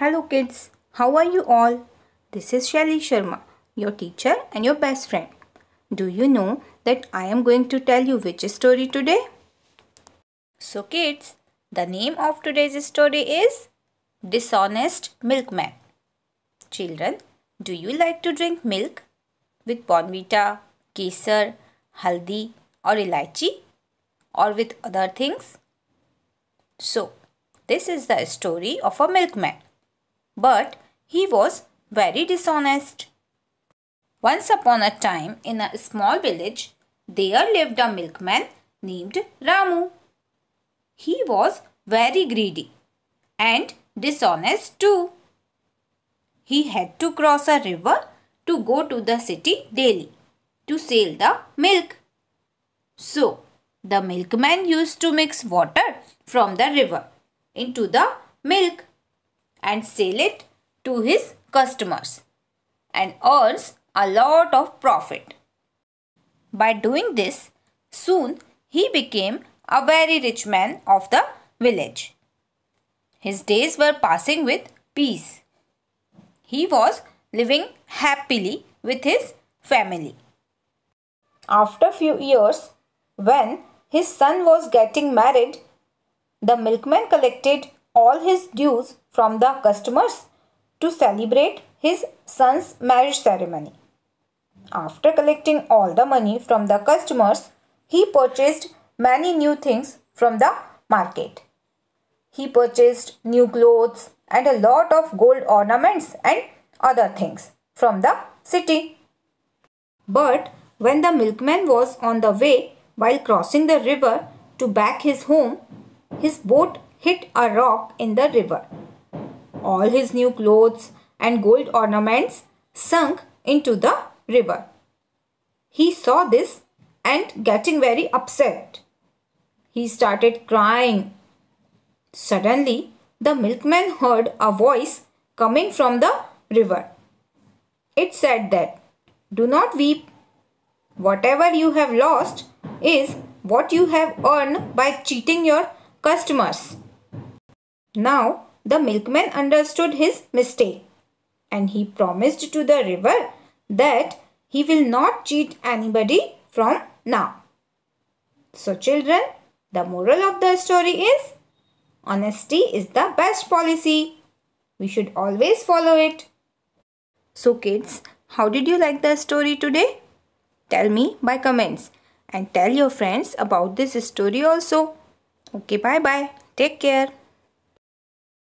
Hello kids, how are you all? This is Shelly Sharma, your teacher and your best friend. Do you know that I am going to tell you which story today? So kids, the name of today's story is Dishonest Milkman. Children, do you like to drink milk with bonvita, kesar, haldi or elaichi or with other things? So, this is the story of a milkman but he was very dishonest. Once upon a time, in a small village, there lived a milkman named Ramu. He was very greedy and dishonest too. He had to cross a river to go to the city daily to sell the milk. So, the milkman used to mix water from the river into the milk and sell it to his customers and earns a lot of profit. By doing this, soon he became a very rich man of the village. His days were passing with peace. He was living happily with his family. After few years, when his son was getting married, the milkman collected all his dues from the customers to celebrate his son's marriage ceremony. After collecting all the money from the customers, he purchased many new things from the market. He purchased new clothes and a lot of gold ornaments and other things from the city. But when the milkman was on the way while crossing the river to back his home, his boat hit a rock in the river. All his new clothes and gold ornaments sunk into the river. He saw this and getting very upset. He started crying. Suddenly, the milkman heard a voice coming from the river. It said that, Do not weep. Whatever you have lost is what you have earned by cheating your customers. Now the milkman understood his mistake and he promised to the river that he will not cheat anybody from now. So children, the moral of the story is honesty is the best policy. We should always follow it. So kids, how did you like the story today? Tell me by comments and tell your friends about this story also. Okay, bye bye. Take care.